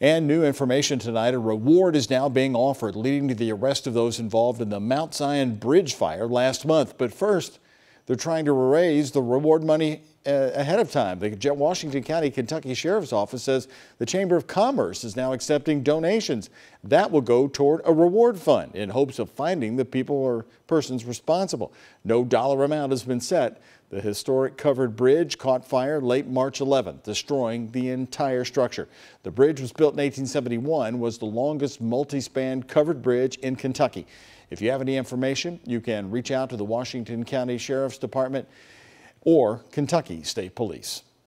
And new information tonight, a reward is now being offered, leading to the arrest of those involved in the Mount Zion Bridge fire last month. But first, they're trying to raise the reward money uh, ahead of time. The Washington County, Kentucky Sheriff's Office says the Chamber of Commerce is now accepting donations. That will go toward a reward fund in hopes of finding the people or persons responsible. No dollar amount has been set. The historic covered bridge caught fire late March 11th, destroying the entire structure. The bridge was built in 1871, was the longest multi-span covered bridge in Kentucky. If you have any information, you can reach out to the Washington County Sheriff's Department or Kentucky State Police.